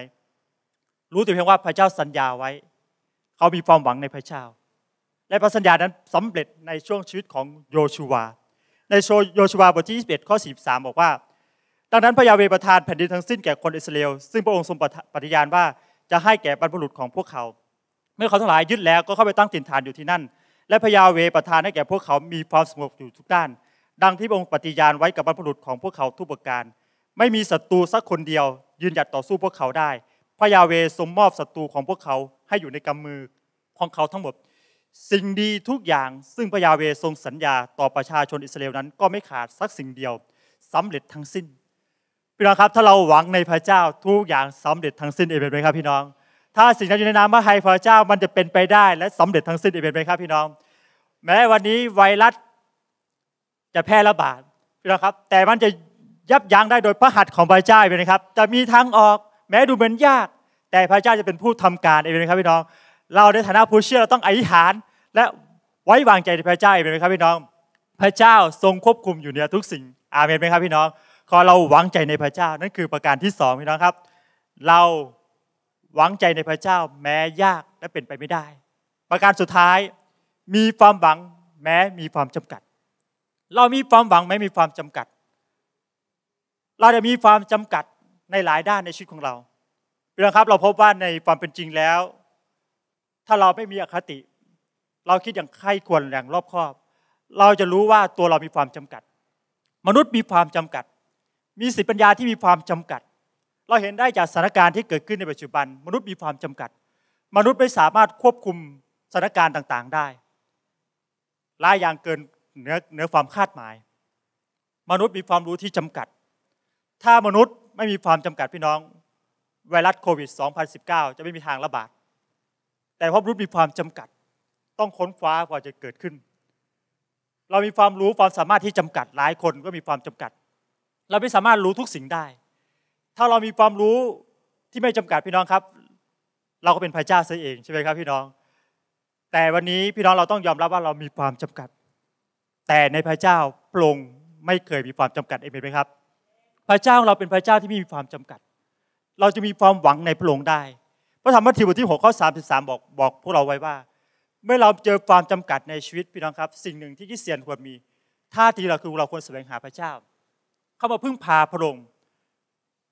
A: รู้แต่เพียงว่าพระเจ้าสัญญาไว้ เขามีความหวังในพระเจ้า และพระสัญญานั้นสำเร็จในช่วงชีวิตของโยชูวาในโยชวาบทที่ 21 ข้อ43บอกว่า ดังนั้นพระยาเวประทานแผ่นดินทั้งสิ้นแก่คนอิสราเอลซึ่งพระองค์ทรงปฏิญาณว่าจะให้แก่บรรพบุรุษของพวกเขา เมื่อเขาทั้งหลายยึดแล้วก็เข้าไปตั้งถิ่นฐานอยู่ที่นั่น และพระยาเวประทานให้แก่พวกเขามีความสงบอยู่ทุกด้าน ดังที่พระองค์ปฏิญาณไว้กับบรรพบุรุษของพวกเขาทุกประการ ไม่มีศัตรูสักคนเดียว ยืนหยัดต่อสู้พวกเขาได้พระยาเวทรงมอบศัตรูของพวกเขาให้อยู่ในกำมือของเขาทั้งหมดสิ่งดีทุกอย่างซึ่งพระยาเวทรงสัญญาต่อประชาชนอิสราเอลนั้น ก็ไม่ขาดสักสิ่งเดียว สำเร็จทั้งสิ้นพี่น้องครับถ้าเราหวังในพระเจ้าทุกอย่างสำเร็จทั้งสิ้นเอเมนไหมครับพี่น้อง ถ้าสิ่งนั้นอยู่ในน้ำพระทัยพระเจ้า มันจะเป็นไปได้และสำเร็จทั้งสิ้นเอเมนไหมครับพี่น้องแม้วันนี้ไวรัสจะแพร่ระบาดพี่น้องครับแต่มันจะยับยั้งได้โดยพระหัตถ์ของพระเจ้าเอเมนครับจะมีทางออก แม้ดูเหมือนยาก แต่พระเจ้าจะเป็นผู้ทำการเอเมนครับพี่น้อง เราในฐานะผู้เชื่อเราต้องอธิษฐานและไว้วางใจในพระเจ้าเองไหมครับพี่น้อง พระเจ้าทรงควบคุมอยู่เหนือทุกสิ่ง อาเมนไหมครับพี่น้องขอเราหวังใจในพระเจ้านั่นคือประการที่สองพี่น้องครับ เราหวังใจในพระเจ้าแม้ยากและเป็นไปไม่ได้ ประการสุดท้ายมีความหวังแม้มีความจำกัด เรามีความหวังแม้มีความจำกัด เราจะมีความจำกัดในหลายด้านในชีวิตของเราพี่น้องครับเราพบว่าในความเป็นจริงแล้ว ถ้าเราไม่มีอคติเราคิดอย่างใครควรอย่างรอบคอบ เราจะรู้ว่าตัวเรามีความจำกัด มนุษย์มีความจำกัด มีสิทธิปัญญาที่มีความจำกัด เราเห็นได้จากสถานการณ์ที่เกิดขึ้นในปัจจุบัน มนุษย์มีความจำกัด มนุษย์ไม่สามารถควบคุมสถานการณ์ต่างๆได้หลายอย่างเกินเหนือเหนือความคาดหมาย มนุษย์มีความรู้ที่จำกัด ถ้ามนุษย์ไม่มีความจำกัดพี่น้องไวรัสโควิด2019 จะไม่มีทางระบาด แต่เพราะมนุษย์มีความจำกัดต้องค้นคว้ากว่าจะเกิดขึ้น เรามีความรู้ความสามารถที่จำกัด หลายคนก็มีความจำกัด เราไม่สามารถรู้ทุกสิ่งได้ ถ้าเรามีความรู้ที่ไม่จำกัดพี่น้องครับ เราก็เป็นพระเจ้าซะเองใช่ไหมครับพี่น้อง แต่วันนี้พี่น้องเราต้องยอมรับว่าเรามีความจำกัด แต่ในพระเจ้าโปร่งไม่เคยมีความจำกัดเองไหมครับ พระเจ้าเราเป็นพระเจ้าที่ไม่มีความจำกัด เราจะมีความหวังในพระองค์ได้พระธรรมมัทธิวบทที่หกข้อสามสิบสามบอกบอก พวกเราไว้ว่าเมื่อเราเจอความจำกัดในชีวิตพี่น้องครับ สิ่งหนึ่งที่คริสเตียนควรมีท่าทีเราคือเราควรแสวงหาพระเจ้า เข้ามาพึ่งพาพระองค์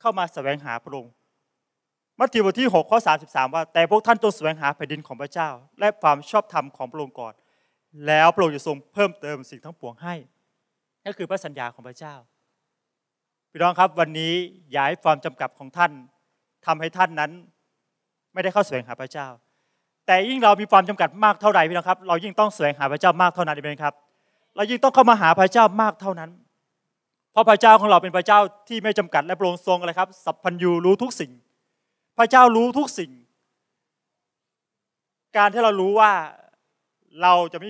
A: เข้ามาแสวงหาพระองค์มัทธิวบทที่6ข้อ33 ว่าแต่พวกท่านจงแสวงหาแผ่นดินของพระเจ้า และความชอบธรรมของพระองค์ก่อน แล้วพระองค์จะทรงเพิ่มเติมสิ่งทั้งปวงให้นั่นคือพระสัญญาของพระเจ้าพี่น้องครับวันนี้ย้ายความจำกัดของท่านทำให้ท่านนั้น ไม่ได้เข้าแสวงหาพระเจ้าแต่ยิ่งเรามีความจำกัดมากเท่าไหร่พี่น้องครับ เรายิ่งต้องแสวงหาพระเจ้ามากเท่านั้นเองครับ เรายิ่งต้องเข้ามาหาพระเจ้ามากเท่านั้น เพราะพระเจ้าของเราเป็นพระเจ้าที่ไม่จำกัดและโปร่งทรงอะไรครับสัพพัญญูรู้ทุกสิ่ง พระเจ้ารู้ทุกสิ่ง การที่เรารู้ว่าเราจะไม่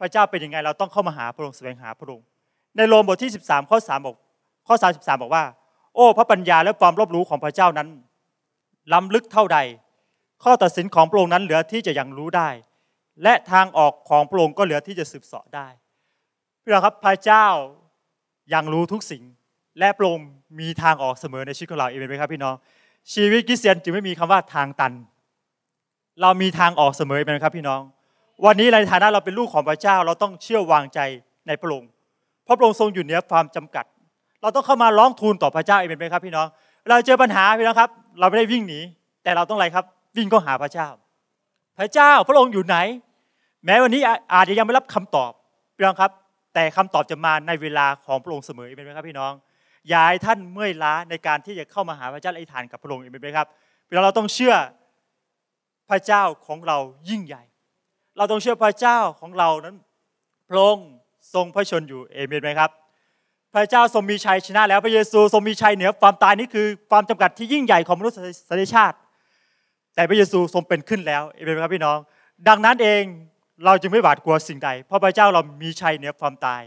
A: พระเจ้าเป็นยังไงเราต้องเข้ามาหาพระองค์แสวงหาพระองค์ในโรมบทที่ 13ข้อ3บอกข้อ 33 บอกว่า โอ้ พระปัญญาและความรอบรู้ของพระเจ้านั้น ล้ำลึกเท่าใดข้อตัดสินของพระองค์นั้นเหลือที่จะยังรู้ได้ และทางออกของพระองค์ก็เหลือที่จะสืบเสาะได้พี่น้องครับพระเจ้ายังรู้ทุกสิ่ง และพระองค์มีทางออกเสมอในชีวิตของเราเองไหมครับพี่น้องชีวิตกิสเซียนจึงไม่มีคำว่าทางตัน เรามีทางออกเสมอไหมครับพี่น้อง วันนี้ในฐานะเราเป็นลูกของพระเจ้า เราต้องเชื่อวางใจในพระองค์เพราะพระองค์ทรงอยู่เหนือความจำกัด เราต้องเข้ามาร้องทูลต่อพระเจ้าเองไหมครับพี่น้อง เราเจอปัญหาพี่น้องครับ เราไม่ได้วิ่งหนีแต่เราต้องอะไรครับวิ่งก็หาพระเจ้า พระเจ้าพระองค์อยู่ไหน แม้วันนี้อาจจะยังไม่รับคำตอบพี่น้องครับ แต่คำตอบจะมาในเวลาของพระองค์เสมอเป็นไหมครับ พี่น้องอย่าให้ท่านเมื่อยล้าในการที่จะเข้ามาหาพระเจ้าอธิษฐานกับพระองค์เป็นไหมครับเราต้องเชื่อพระเจ้าของเรายิ่งใหญ่ เราต้องเชื่อพระเจ้าของเรานั้นพระองค์ทรงพระชนอยู่เอเมนไหมครับ พระเจ้าทรงมีชัยชนะ แล้วพระเยซูทรงมีชัยเหนือความตายนี่คือความจำกัดที่ยิ่งใหญ่ของมนุษยชาติแต่พระเยซูทรงเป็นขึ้นแล้ว เอเมนครับพี่น้อง ดังนั้นเองเราจึงไม่หวาดกลัวสิ่งใด เพราะพระเจ้าเรามีชัยเหนือความตาย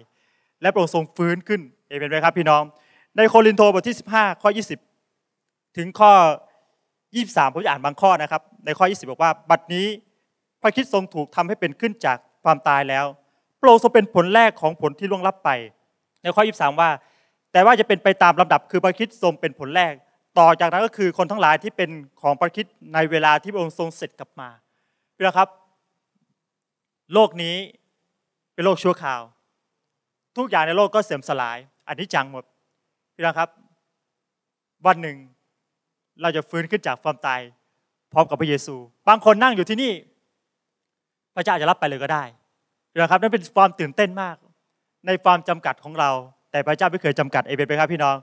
A: และพระองค์ทรงฟื้นขึ้น เอเมนไหมครับพี่น้อง ในโครินโตบทที่15ข้อ20 ถึงข้อ 23ผมจะอ่านบางข้อนะครับ ในข้อ 20บอกว่าบัดนี้พระคิดทรงถูกทำให้เป็นขึ้นจากความตายแล้วพระองค์ทรงเป็นผลแรกของผลที่ล่วงลับไป ในข้อ 23 ว่าแต่ว่าจะเป็นไปตามลำดับ คือพระคิดทรงเป็นผลแรกต่อจากนั้นก็คือคนทั้งหลายที่เป็นของประคิดในเวลาที่พระองค์ทรงเสร็จกลับมาพี่นะครับ โลกนี้เป็นโลกชั่วคราว ทุกอย่างในโลกก็เสื่อมสลายอันนี้จังหมดพี่นะครับ วันหนึ่ง เราจะฟื้นขึ้นจากความตาย พร้อมกับพระเยซู บางคนนั่งอยู่ที่นี่ พระเจ้าจะรับไปเลยก็ได้พี่นะครับนั่นเป็นความตื่นเต้นมาก ในความจำกัดของเรา แต่พระเจ้าไม่เคยจำกัดเอเบนไปครับพี่น้อง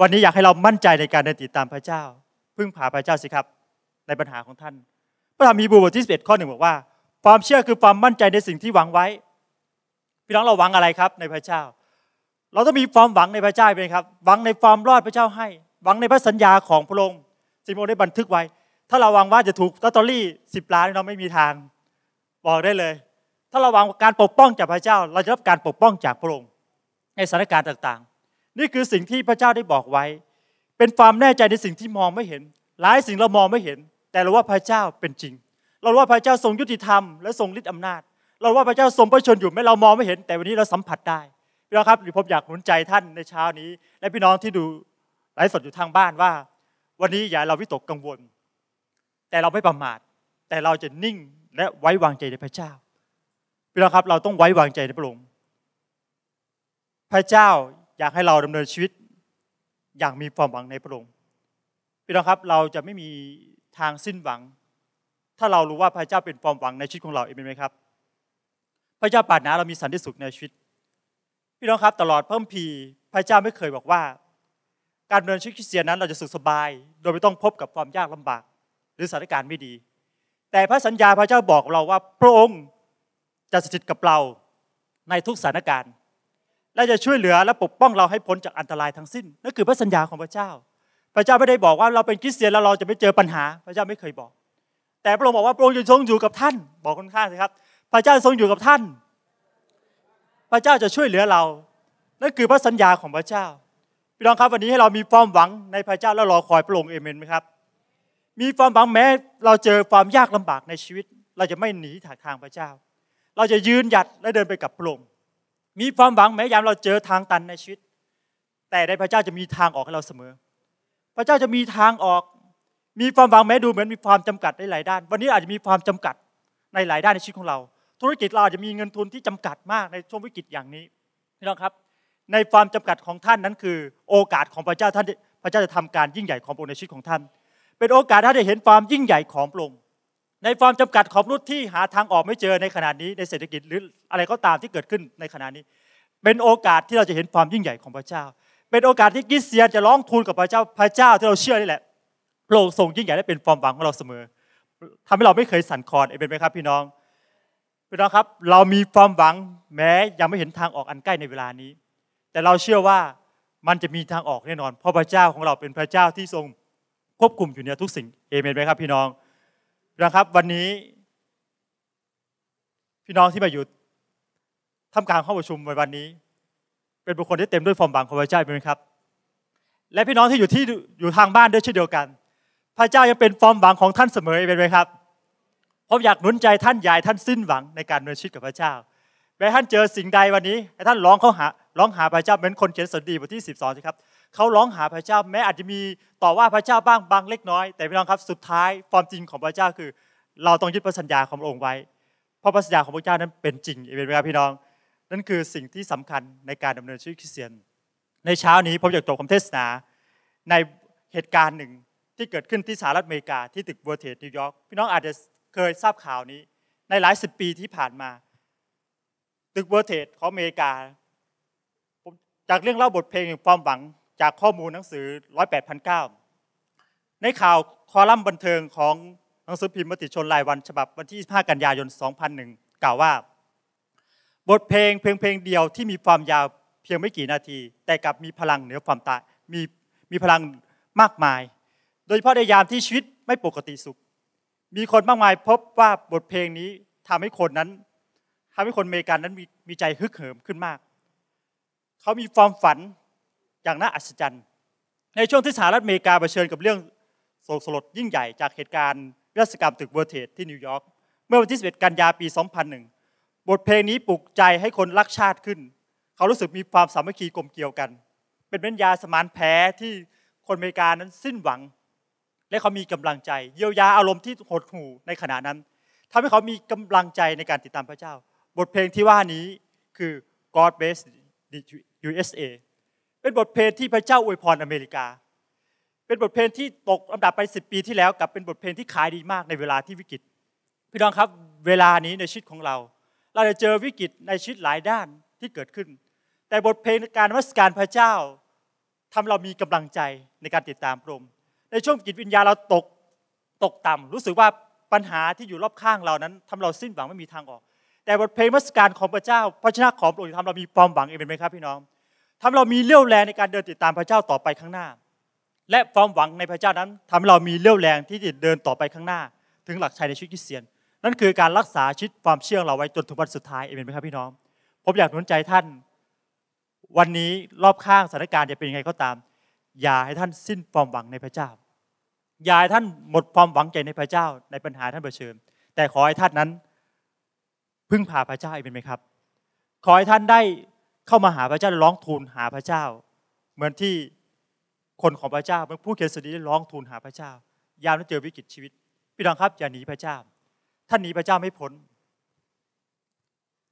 A: วันนี้อยากให้เรามั่นใจในการเดินติดตามพระเจ้า พึ่งพาพระเจ้าสิครับ ในปัญหาของท่าน พระธรรมฮีบรูบทที่ 11 ข้อหนึ่งบอกว่า ความเชื่อคือความมั่นใจในสิ่งที่หวังไว้พี่น้องเราหวังอะไรครับในพระเจ้า เราต้องมีความหวังในพระเจ้าไปครับหวังในความรอดพระเจ้าให้ หวังในพระสัญญาของพระองค์ซิโมได้บันทึกไว้ ถ้าเราหวังว่าจะถูกลอตเตอรี่สิบล้านเราไม่มีทาง บอกได้เลย ถ้าเราหวังการปกป้องจากพระเจ้า เราจะรับการปกป้องจากพระองค์ในสถานการณ์ต่างนี่คือสิ่งที่พระเจ้าได้บอกไว้ เป็นความแน่ใจในสิ่งที่มองไม่เห็น หลายสิ่งเรามองไม่เห็น แต่เราว่าพระเจ้าเป็นจริง เราว่าพระเจ้าทรงยุติธรรมและทรงฤทธิอำนาจ เราว่าพระเจ้าทรงประชนอยู่แม้เรามองไม่เห็น แต่วันนี้เราสัมผัสได้พี่น้องครับหรือผมอยากหนุนใจท่านในเช้านี้ และพี่น้องที่ดูไลฟ์สดอยู่ทางบ้านว่า วันนี้อย่าเราวิตกกังวล แต่เราไม่ประมาท แต่เราจะนิ่งและไว้วางใจในพระเจ้าพี่น้องครับเราต้องไว้วางใจในพระองค์พระเจ้าอยากให้เราดำเนินชีวิตอย่างมีความหวังในพระองค์พี่น้องครับเราจะไม่มีทางสิ้นหวัง ถ้าเรารู้ว่าพระเจ้าเป็นความหวังในชีวิตของเราเองไหมครับ พระเจ้าปรารถนาเรามีสันติสุขในชีวิต พี่น้องครับตลอดเพิ่มพีพระเจ้าไม่เคยบอกว่า การดำเนินชีวิตคริสเตียนนั้นเราจะสุขสบาย โดยไม่ต้องพบกับความยากลำบาก หรือสถานการณ์ไม่ดี แต่พระสัญญาพระเจ้าบอกเราว่าพระองค์จะสถิตกับเราในทุกสถานการณ์และจะช่วยเหลือและปกป้องเราให้พ้นจากอันตรายทั้งสิ้นนั่นคือพระสัญญาของพระเจ้า พระเจ้าไม่ได้บอกว่าเราเป็นคริสเตียนแล้วเราจะไม่เจอปัญหาพระเจ้าไม่เคยบอก แต่พระองค์บอกว่าพระองค์จะทรงอยู่กับท่าน บอกคนข้าสิครับ พระเจ้าทรงอยู่กับท่าน พระเจ้าจะช่วยเหลือเรานั่นคือพระสัญญาของพระเจ้า พี่น้องครับวันนี้ให้เรามีความหวังในพระเจ้าแล้วรอคอยพระองค์เอเมนไหมครับ มีความหวังแม้เราเจอความยากลำบากในชีวิต เราจะไม่หนีถากทางพระเจ้า เราจะยืนหยัดและเดินไปกับพระองค์มีความหวังแม้ยามเราเจอทางตันในชีวิต แต่ในพระเจ้าจะมีทางออกให้เราเสมอ พระเจ้าจะมีทางออก มีความหวังแม้ดูเหมือนมีความจำกัดในหลายด้าน วันนี้อาจจะมีความจำกัดในหลายด้านในชีวิตของเรา ธุรกิจเราจจะมีเงินทุนที่จำกัดมากในช่วงวิกฤตอย่างนี้พี่น้องครับในความจำกัดของท่านนั้นคือ โอกาสของพระเจ้าท่านพระเจ้าจะทำการยิ่งใหญ่ของพระองค์ในชีวิตของท่าน เป็นโอกาสท่านจะเห็นความยิ่งใหญ่ของพระองค์ในความจำกัดของมนุษย์ที่หาทางออกไม่เจอในขณะนี้ในเศรษฐกิจหรืออะไรก็ตามที่เกิดขึ้นในขณะนี้ เป็นโอกาสที่เราจะเห็นความยิ่งใหญ่ของพระเจ้า เป็นโอกาสที่กิสเซียนจะร้องทูลกับพระเจ้าพระเจ้าที่เราเชื่อนี่แหละโปร่งทรงยิ่งใหญ่และเป็นความหวังของเราเสมอ ทำให้เราไม่เคยสั่นคลอนเป็นไหมครับพี่น้องพี่น้อง ครับเรามีความหวังแม้ยังไม่เห็นทางออกอันใกล้ในเวลานี้ แต่เราเชื่อว่ามันจะมีทางออกแน่นอนเพราะพระเจ้าของเราเป็นพระเจ้าที่ทรงควบคุมอยู่เนน่ยทุกสิ่งเอเมนไหมครับพี่น้องนะครับวันนี้พี่น้องที่มาอยู่ท่ามกลางห้องประชุมในวันนี้ เป็นบุคคลที่เต็มด้วยความบังของพระเจ้าไหมครับและพี่น้องที่อยู่ที่อยู่ทางบ้านด้วยเช่นเดียวกัน พระเจ้ายังเป็นความหวังของท่านเสมอเป็นไหมครับผมอยากหนุนใจท่านใหญ่ท่านสิ้นหวังในการดเนินชีวิตกับพระเจ้าแม้ท่านเจอสิ่งใดวันนี้ให้ท่านร้องเข้าหาร้องหาพระเจ้าเหมือนคนเขียนสดีบทที่ 12สิครับเขาร้องหาพระเจ้าแม้อาจจะมีต่อว่าพระเจ้าบ้างบางเล็กน้อย แต่พี่น้องครับสุดท้ายความจริงของพระเจ้าคือ เราต้องยึดพระสัญญาของพระองค์ไว้เพราะพระสัญญาของพระเจ้านั้นเป็นจริงเป็นไหมครับพี่น้อง นั่นคือสิ่งที่สำคัญในการดำเนินชีวิตคริสเตียน ในเช้านี้ผมอยากจบคำเทศนา ในเหตุการณ์หนึ่งที่เกิดขึ้นที่สหรัฐอเมริกา ที่ตึกเวอร์เทสนิวยอร์กพี่น้องอาจจะเคยทราบข่าวนี้ในหลายสิบปีที่ผ่านมาตึกเวอร์เทสของอเมริกาจากเรื่องเล่าบทเพลงแห่งความหวังจากข้อมูลหนังสือ 108,009ในข่าวคอลัมน์บันเทิงของหนังสือพิมพ์มติชนรายวัน ฉบับวันที่ 25 กันยายน 2001 กล่าวว่า บทเพลงเพลงเพลงเดียวที่มีความยาวเพียงไม่กี่นาที แต่กลับมีพลังเหนือความตายมีมีพลังมากมาย โดยเฉพาะในยามที่ชีวิตไม่ปกติสุข มีคนมากมายพบว่าบทเพลงนี้ทำให้คนนั้นทำให้คนเมกันนั้นมีมีใจฮึกเหิมขึ้นมาก เขามีความฝันอย่างน่าอัศจรรย์ ในช่วงที่สหรัฐอเมริกาเผชิญกับเรื่องโศกสลดยิ่งใหญ่จากเหตุการณ์รัศกรรมตึกเวอร์เทสที่นิวยอร์ก เมื่อวันที่11กันยาปี 2001 บทเพลงนี้ปลุกใจให้คนรักชาติขึ้น เขารู้สึกมีความสามัคคีกลมเกี่ยวกัน เป็นเม็ญญาสมานแพ้ที่คนอเมริกานั้นสิ้นหวัง และเขามีกำลังใจเยียวยาอารมณ์ที่หดหู่ในขณะนั้นทำให้เขามีกำลังใจในการติดตามพระเจ้า บทเพลงที่ว่านี้คือ God Bless the USA เป็นบทเพลงที่พระเจ้าอวยพรอเมริกา เป็นบทเพลงที่ตกลำดับไป10ปีที่แล้ว กับเป็นบทเพลงที่ขายดีมากในเวลาที่วิกฤต พี่น้องครับเวลานี้ในชีวิตของเรา เราจะเจอวิกฤตในชีวิตหลายด้านที่เกิดขึ้น แต่บทเพลงการวัสการพระเจ้าทำเรามีกำลังใจในการติดตามพระองค์ในช่วงกิตวิญญาเราตกตกต่ำ รู้สึกว่าปัญหาที่อยู่รอบข้างเรานั้น ทำเราสิ้นหวังไม่มีทางออกแต่บทเพลงมัสการของพระเจ้าพระชนะของพระองค์ทำเรามีความหวังเองเป็นไหมครับพี่น้องทำเรามีเรี่ยวแรงในการเดินติดตามพระเจ้าต่อไปข้างหน้า และความหวังในพระเจ้านั้น ทำเรามีเรี่ยวแรงที่จะเดินต่อไปข้างหน้า ถึงหลักชัยในชีวิตคริสเตียน นั่นคือการรักษาชิดความเชื่อเราไว้จนถึงวันสุดท้ายเอเมนไหมครับพี่น้องผมอยากหนุนใจท่านวันนี้รอบข้างสถานการณ์จะเป็นยังไงก็ตาม อย่าให้ท่านสิ้นความหวังในพระเจ้า อย่าให้ท่านหมดความหวังใจในพระเจ้า ในปัญหาท่านเผชิญแต่ขอให้ท่านนั้นพึ่งพาพระเจ้าเอเมนไหมครับ ขอให้ท่านได้เข้ามาหาพระเจ้าร้องทูลหาพระเจ้า เหมือนที่คนของพระเจ้าเมื่อผู้เขียนสดีร้องทูลหาพระเจ้า ยามที่เจอวิกฤตชีวิตพี่น้องครับอย่าหนีพระเจ้าท่านหนีพระเจ้าไม่พ้น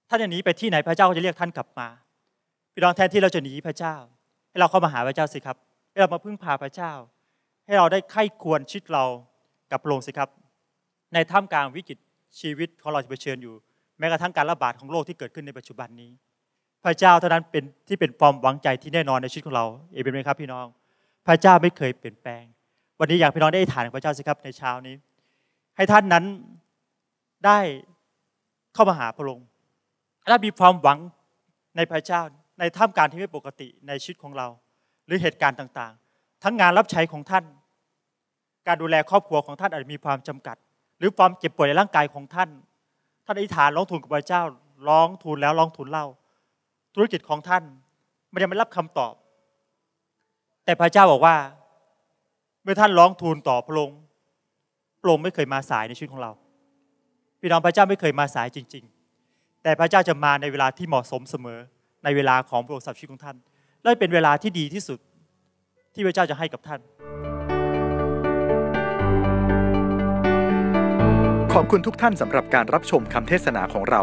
A: ท่านจะหนีไปที่ไหนพระเจ้าก็จะเรียกท่านกลับมาพี่น้องแทนที่เราจะหนีพระเจ้า ให้เราเข้ามาหาพระเจ้าสิครับให้เรามาพึ่งพาพระเจ้า ให้เราได้ไข้ควรชิดเรากับลงสิครับ ในท่ามกลางวิกฤตชีวิตของเราจะเผชิญอยู่แม้กระทั่งการระบาดของโรคที่เกิดขึ้นในปัจจุบันนี้พระเจ้าเท่านั้นเป็นที่เป็นความหวังใจที่แน่นอนในชีวิตของเราเอเมนไหมครับ พี่น้องพระเจ้าไม่เคยเปลี่ยนแปลง วันนี้อยากพี่น้องได้ฐานพระเจ้าสิครับในเช้านี้ ให้ท่านนั้นได้เข้ามาหาพระองค์และมีความหวังในพระเจ้าในท่ามกลางที่ไม่ปกติในชีวิตของเรา หรือเหตุการณ์ต่างๆ ทั้งงานรับใช้ของท่าน การดูแลครอบครัวของท่านอาจจะมีความจำกัด หรือความเจ็บป่วยในร่างกายของท่าน ท่านอธิษฐานร้องทูลกับพระเจ้าร้องทูลแล้วร้องทูลเล่าธุรกิจของท่านมันยังไม่รับคำตอบ แต่พระเจ้าบอกว่าเมื่อท่านร้องทูลต่อพระองค์พระองค์ไม่เคยมาสายในชีวิตของเราพี่น้องพระเจ้าไม่เคยมาสายจริง ๆ แต่พระเจ้าจะมาในเวลาที่เหมาะสมเสมอในเวลาของพระองค์สับชีวิตของท่านและเป็นเวลาที่ดีที่สุด ที่พระเจ้าจะให้กับท่าน ขอบคุณทุกท่านสำหรับการรับชมคำเทศนาของเรา